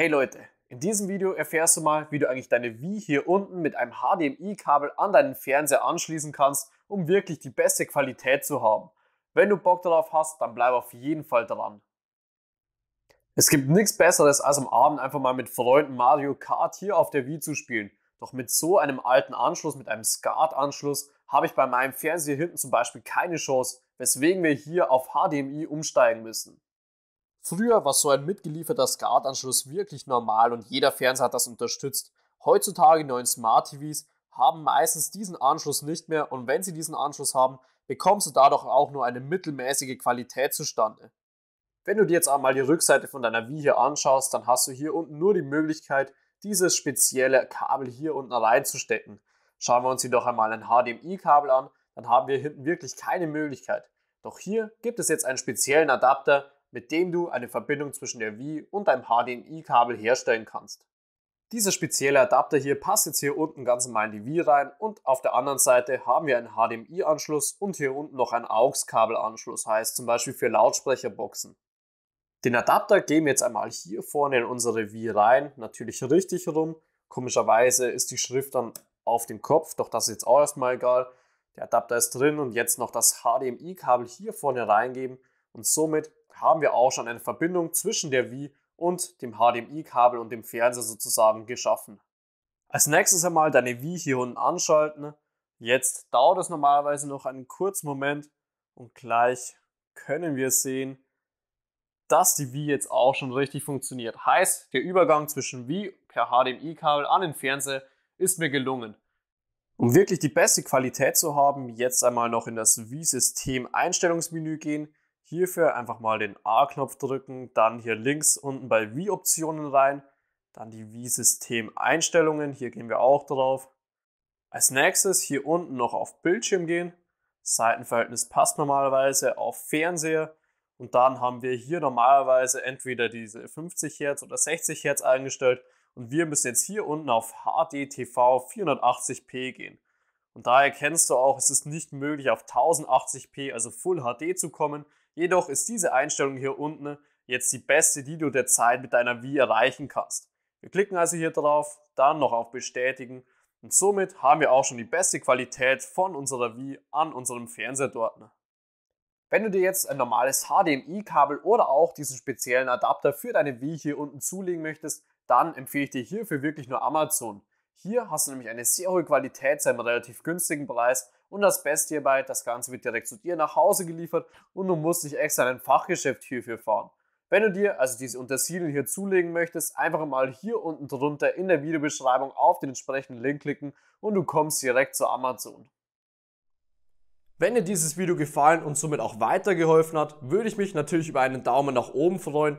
Hey Leute, in diesem Video erfährst du mal, wie du eigentlich deine Wii hier unten mit einem HDMI-Kabel an deinen Fernseher anschließen kannst, um wirklich die beste Qualität zu haben. Wenn du Bock darauf hast, dann bleib auf jeden Fall dran. Es gibt nichts besseres, als am Abend einfach mal mit Freunden Mario Kart hier auf der Wii zu spielen. Doch mit so einem alten Anschluss, mit einem SCART-Anschluss, habe ich bei meinem Fernseher hinten zum Beispiel keine Chance, weswegen wir hier auf HDMI umsteigen müssen. Früher war so ein mitgelieferter SCART-Anschluss wirklich normal und jeder Fernseher hat das unterstützt. Heutzutage neuen Smart TVs haben meistens diesen Anschluss nicht mehr und wenn sie diesen Anschluss haben, bekommst du dadurch auch nur eine mittelmäßige Qualität zustande. Wenn du dir jetzt einmal die Rückseite von deiner Wii hier anschaust, dann hast du hier unten nur die Möglichkeit, dieses spezielle Kabel hier unten reinzustecken. Schauen wir uns jedoch einmal ein HDMI-Kabel an, dann haben wir hinten wirklich keine Möglichkeit. Doch hier gibt es jetzt einen speziellen Adapter, mit dem du eine Verbindung zwischen der Wii und deinem HDMI-Kabel herstellen kannst. Dieser spezielle Adapter hier passt jetzt hier unten ganz normal in die Wii rein und auf der anderen Seite haben wir einen HDMI-Anschluss und hier unten noch einen AUX-Kabelanschluss, heißt zum Beispiel für Lautsprecherboxen. Den Adapter geben wir jetzt einmal hier vorne in unsere Wii rein, natürlich richtig rum. Komischerweise ist die Schrift dann auf dem Kopf, doch das ist jetzt auch erstmal egal. Der Adapter ist drin und jetzt noch das HDMI-Kabel hier vorne reingeben und somit haben wir auch schon eine Verbindung zwischen der Wii und dem HDMI-Kabel und dem Fernseher sozusagen geschaffen. Als nächstes einmal deine Wii hier unten anschalten. Jetzt dauert es normalerweise noch einen kurzen Moment und gleich können wir sehen, dass die Wii jetzt auch schon richtig funktioniert. Heißt, der Übergang zwischen Wii per HDMI-Kabel an den Fernseher ist mir gelungen. Um wirklich die beste Qualität zu haben, jetzt einmal noch in das Wii-System-Einstellungsmenü gehen, Hierfür einfach mal den A-Knopf drücken, dann hier links unten bei Wie-Optionen rein, dann die Wie-System-Einstellungen, hier gehen wir auch drauf. Als nächstes hier unten noch auf Bildschirm gehen, Seitenverhältnis passt normalerweise auf Fernseher und dann haben wir hier normalerweise entweder diese 50 Hertz oder 60 Hertz eingestellt und wir müssen jetzt hier unten auf HDTV 480p gehen. Und da erkennst du auch, es ist nicht möglich auf 1080p, also Full HD zu kommen. Jedoch ist diese Einstellung hier unten jetzt die beste, die du derzeit mit deiner Wii erreichen kannst. Wir klicken also hier drauf, dann noch auf Bestätigen und somit haben wir auch schon die beste Qualität von unserer Wii an unserem Fernseher dort. Wenn du dir jetzt ein normales HDMI-Kabel oder auch diesen speziellen Adapter für deine Wii hier unten zulegen möchtest, dann empfehle ich dir hierfür wirklich nur Amazon. Hier hast du nämlich eine sehr hohe Qualität zu einem relativ günstigen Preis und das Beste hierbei, das Ganze wird direkt zu dir nach Hause geliefert und du musst nicht extra in ein Fachgeschäft hierfür fahren. Wenn du dir also diese Untersilien hier zulegen möchtest, einfach mal hier unten drunter in der Videobeschreibung auf den entsprechenden Link klicken und du kommst direkt zu Amazon. Wenn dir dieses Video gefallen und somit auch weitergeholfen hat, würde ich mich natürlich über einen Daumen nach oben freuen